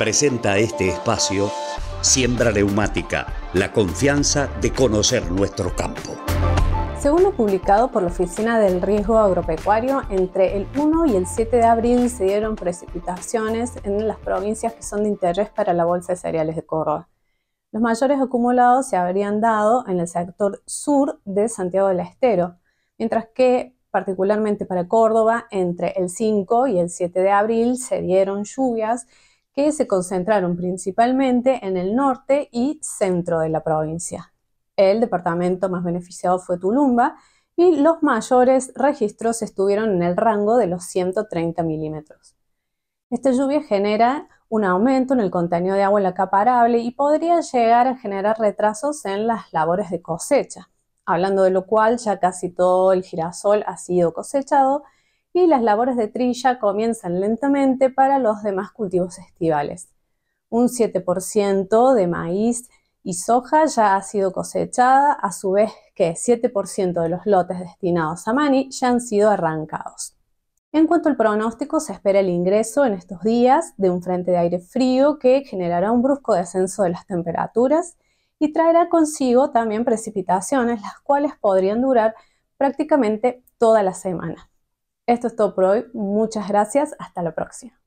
presenta este espacio Siembra Neumática, la confianza de conocer nuestro campo. Según lo publicado por la Oficina del Riesgo Agropecuario, entre el 1 y el 7 de abril se dieron precipitaciones en las provincias que son de interés para la Bolsa de Cereales de Córdoba. Los mayores acumulados se habrían dado en el sector sur de Santiago del Estero, mientras que particularmente para Córdoba, entre el 5 y el 7 de abril se dieron lluvias que se concentraron principalmente en el norte y centro de la provincia. El departamento más beneficiado fue Tulumba y los mayores registros estuvieron en el rango de los 130 milímetros. Esta lluvia genera un aumento en el contenido de agua en la capa y podría llegar a generar retrasos en las labores de cosecha. Hablando de lo cual, ya casi todo el girasol ha sido cosechado y las labores de trilla comienzan lentamente para los demás cultivos estivales. Un 7% de maíz y soja ya ha sido cosechada, a su vez que 7% de los lotes destinados a maní ya han sido arrancados. En cuanto al pronóstico, se espera el ingreso en estos días de un frente de aire frío que generará un brusco descenso de las temperaturas y traerá consigo también precipitaciones, las cuales podrían durar prácticamente toda la semana. Esto es todo por hoy. Muchas gracias. Hasta la próxima.